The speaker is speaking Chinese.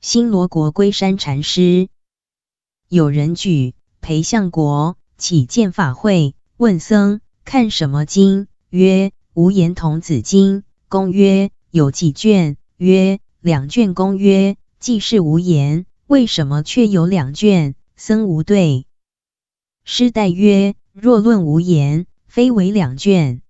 新罗国龟山禅师，有人举裴相国起见法会，问僧看什么经，曰无言童子经。公曰有几卷，曰两卷。公曰既是无言，为什么却有两卷？僧无对。师代曰若论无言，非为两卷。